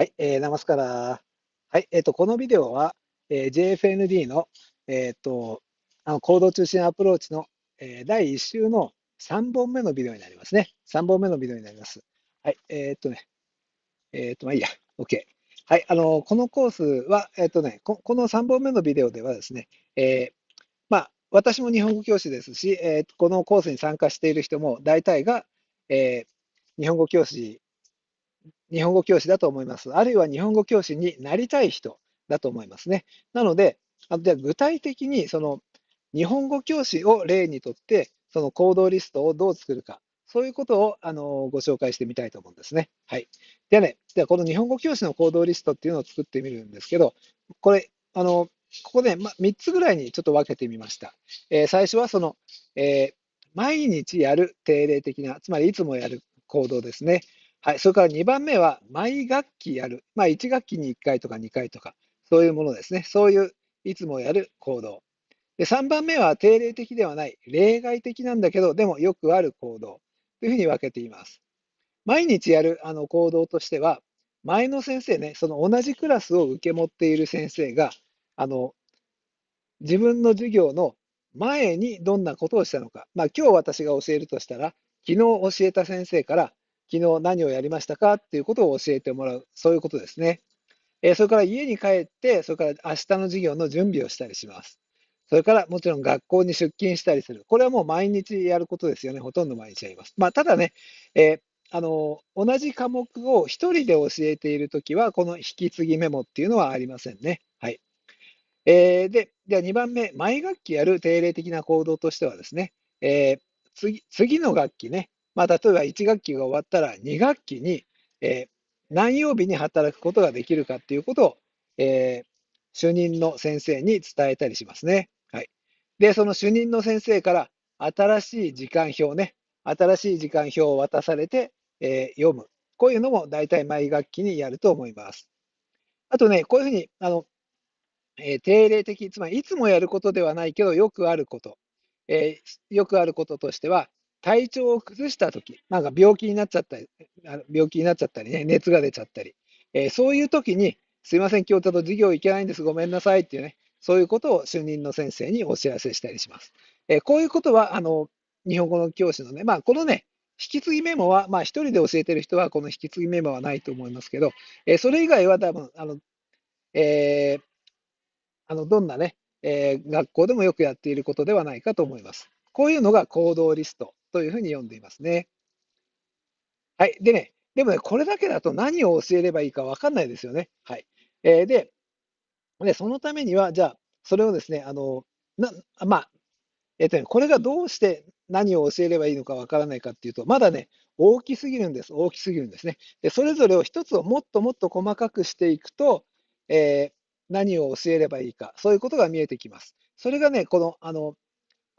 はい、えー、ナマスカラはい、えっ、ー、と、このビデオは、えー、JFND の、えっ、ー、と、あの行動中心アプローチの、えー、第1週の3本目のビデオになりますね。3本目のビデオになります。はい、えっ、ー、とね、えっ、と、まあいいや、OK。はい、あの、このコースは、えっ、とねこ、この3本目のビデオではですね、えまあ、私も日本語教師ですし、えー、このコースに参加している人も大体が、え日本語教師日本語教師だと思います。あるいは日本語教師になりたい人だと思いますね。なので、あじゃあ具体的にその日本語教師を例にとって、その行動リストをどう作るか、そういうことをあのご紹介してみたいと思うんですね。はい。ではね、ではこの日本語教師の行動リストっていうのを作ってみるんですけど、これ、あのここで、ね、ま、3つぐらいにちょっと分けてみました。えー、最初はその、えー、毎日やる定例的な、つまりいつもやる行動ですね。はい、それから2番目は、毎学期やる。まあ、1学期に1回とか2回とか、そういうものですね。そういういつもやる行動。で3番目は定例的ではない、例外的なんだけど、でもよくある行動というふうに分けています。毎日やるあの行動としては、前の先生ね、その同じクラスを受け持っている先生が、あの自分の授業の前にどんなことをしたのか、まあ、今日私が教えるとしたら、昨日教えた先生から昨日何をやりましたかっていうことを教えてもらう、そういうことですね。えそれから家に帰って、それから明日の授業の準備をしたりします。それからもちろん学校に出勤したりする。これはもう毎日やることですよね。ほとんど毎日やります。まあ、ただね、えー、あの、同じ科目を1人で教えているときは、この引き継ぎメモっていうのはありませんね。はい。えー、で、では2番目、毎学期やる定例的な行動としてはですね、えー、次次の学期ね、まあ、例えば1学期が終わったら2学期に、えー、何曜日に働くことができるかっていうことを、えー、主任の先生に伝えたりしますね。はい、で、その主任の先生から新しい時間表ね、新しい時間表を渡されて、えー、読む。こういうのも大体毎学期にやると思います。あとね、こういうふうに、あの、えー、定例的、つまりいつもやることではないけど、よくあること。えー、よくあることとしては、体調を崩したとき、なんか病気になっちゃったり、病気になっちゃったりね、熱が出ちゃったり、えー、そういうときに、すいません、今日ちょっと授業行けないんです、ごめんなさいっていうね、そういうことを主任の先生にお知らせしたりします。えー、こういうことは、あの、日本語の教師のね、まあ、このね、引き継ぎメモは、まあ、一人で教えてる人は、この引き継ぎメモはないと思いますけど、えー、それ以外は多分、あの、えー、あのどんなね、えー、学校でもよくやっていることではないかと思います。こういうのが行動リストというふうに読んでいますね。はい。でね、でもね、これだけだと何を教えればいいか分かんないですよね。はい。えー、で、で、そのためには、じゃあ、それをですね、あの、なまあ、えっ、ー、と、ね、これがどうして何を教えればいいのか分からないかっていうと、まだね、大きすぎるんです。大きすぎるんですね。で、それぞれを一つをもっともっと細かくしていくと、えー、何を教えればいいか、そういうことが見えてきます。それがね、この、あの、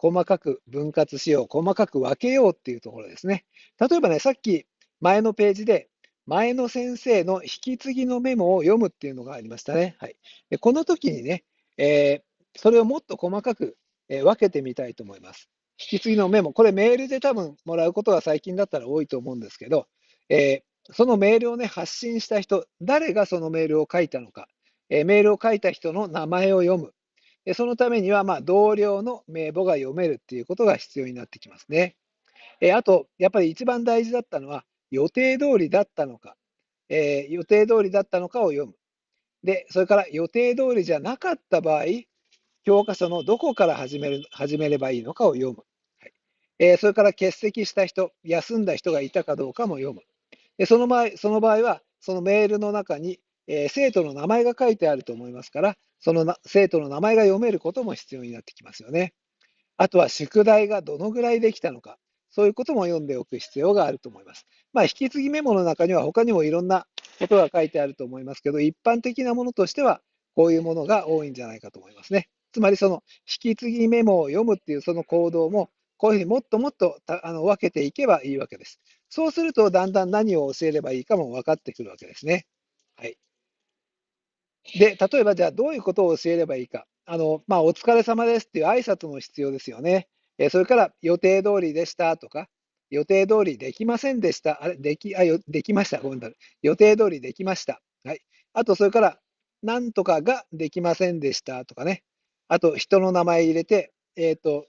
細かく分割しよう、細かく分けようっていうところですね。例えばね、さっき前のページで、前の先生の引き継ぎのメモを読むっていうのがありましたね。はい、この時にね、えー、それをもっと細かく、え分けてみたいと思います。引き継ぎのメモ、これメールで多分もらうことが最近だったら多いと思うんですけど、えー、そのメールをね、発信した人、誰がそのメールを書いたのか、えメールを書いた人の名前を読む、そのためには、まあ、同僚の名簿が読めるっていうことが必要になってきますね。えあと、やっぱり一番大事だったのは、予定通りだったのか、えー、予定通りだったのかを読む。で、それから予定通りじゃなかった場合、教科書のどこから始める始めればいいのかを読む。はいえー、それから欠席した人、休んだ人がいたかどうかも読む。でその場合その場合は、そのメールの中にえー、生徒の名前が書いてあると思いますから、その生徒の名前が読めることも必要になってきますよね。あとは宿題がどのぐらいできたのか、そういうことも読んでおく必要があると思います。まあ、引き継ぎメモの中には他にもいろんなことが書いてあると思いますけど、一般的なものとしては、こういうものが多いんじゃないかと思いますね。つまり、その引き継ぎメモを読むっていうその行動も、こういうふうにもっともっとあの分けていけばいいわけです。そうすると、だんだん何を教えればいいかも分かってくるわけですね。はい。で、例えばじゃあどういうことを教えればいいか。あの、まあ、お疲れ様ですっていう挨拶も必要ですよね。えー、それから予定通りでしたとか、予定通りできませんでした。あれ、でき、あ、よできました。ごめんなさい。予定通りできました。はい。あと、それから、なんとかができませんでしたとかね。あと、人の名前入れて、えっ、ー、と、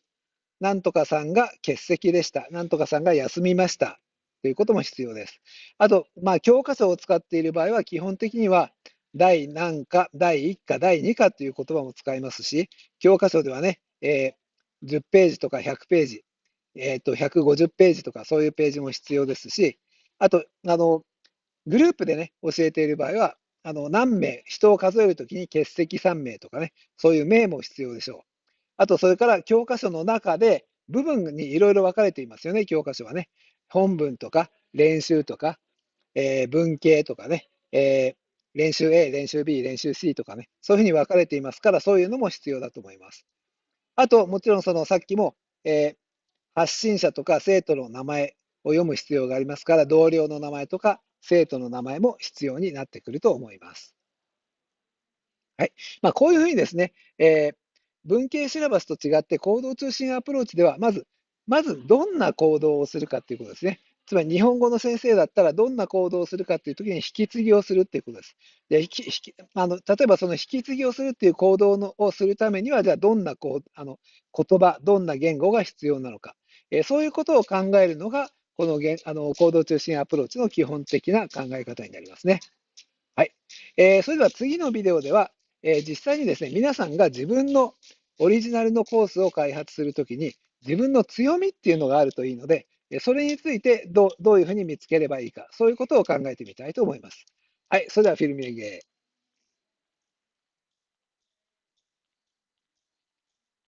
なんとかさんが欠席でした。なんとかさんが休みました。ということも必要です。あと、まあ、教科書を使っている場合は、基本的には、第何課、第1課、第2課という言葉も使いますし、教科書ではね、えー、10ページとか100ページ、えー、と150ページとかそういうページも必要ですし、あと、あのグループでね、教えている場合は、あの何名、人を数えるときに欠席3名とかね、そういう名も必要でしょう。あと、それから教科書の中で、部分にいろいろ分かれていますよね、教科書はね。本文とか、練習とか、えー、文系とかね、えー、練習 A、練習 B、練習 C とかね、そういうふうに分かれていますから、そういうのも必要だと思います。あと、もちろんそのさっきも、えー、発信者とか生徒の名前を読む必要がありますから、同僚の名前とか生徒の名前も必要になってくると思います。はいまあ、こういうふうにですね、えー、文系シラバスと違って行動中心アプローチでは、まず、まずどんな行動をするかということですね。つまり日本語の先生だったらどんな行動をするかっていう時に引き継ぎをするっていうことです。で引き引きあの例えばその引き継ぎをするっていう行動のをするためにはじゃあどんなこうあの言葉どんな言語が必要なのか、えー、そういうことを考えるのがこのあの行動中心アプローチの基本的な考え方になりますね。はい、えー、それでは次のビデオでは、えー、実際にですね皆さんが自分のオリジナルのコースを開発するときに自分の強みっていうのがあるといいので、それについてどどういうふうに見つければいいか、そういうことを考えてみたいと思います。はい、それではフィルミエゲー。